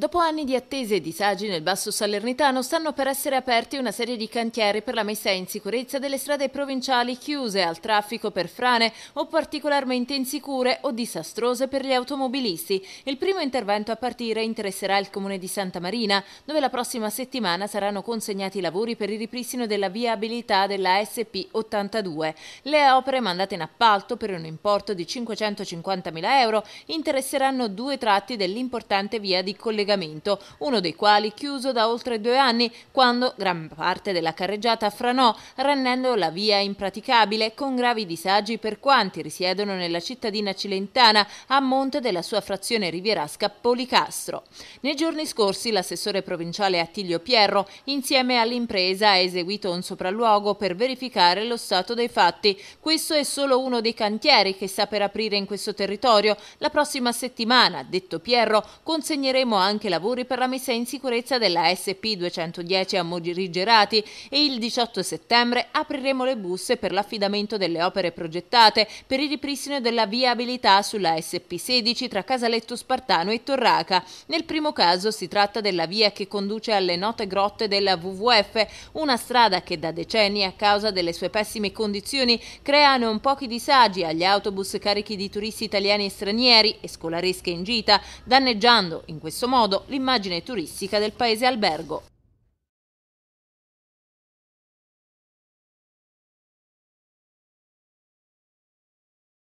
Dopo anni di attese e disagi nel Basso Salernitano stanno per essere aperti una serie di cantieri per la messa in sicurezza delle strade provinciali chiuse al traffico per frane o particolarmente insicure o disastrose per gli automobilisti. Il primo intervento a partire interesserà il comune di Santa Marina, dove la prossima settimana saranno consegnati i lavori per il ripristino della viabilità della SP 82. Le opere mandate in appalto per un importo di 550.000 euro interesseranno due tratti dell'importante via di collegamento collegamento, uno dei quali chiuso da oltre due anni quando gran parte della carreggiata franò, rendendo la via impraticabile con gravi disagi per quanti risiedono nella cittadina cilentana a monte della sua frazione rivierasca Policastro. Nei giorni scorsi l'assessore provinciale Attilio Pierro insieme all'impresa ha eseguito un sopralluogo per verificare lo stato dei fatti. Questo è solo uno dei cantieri che sta per aprire in questo territorio. La prossima settimana, detto Pierro, consegneremo anche anche lavori per la messa in sicurezza della SP210 a Mogirigerati e il 18 settembre apriremo le busse per l'affidamento delle opere progettate per il ripristino della viabilità sulla SP16 tra Casaletto Spartano e Torraca. Nel primo caso si tratta della via che conduce alle note grotte della WWF, una strada che da decenni a causa delle sue pessime condizioni crea non pochi disagi agli autobus carichi di turisti italiani e stranieri e scolaresche in gita, danneggiando in questo modo modo l'immagine turistica del paese albergo.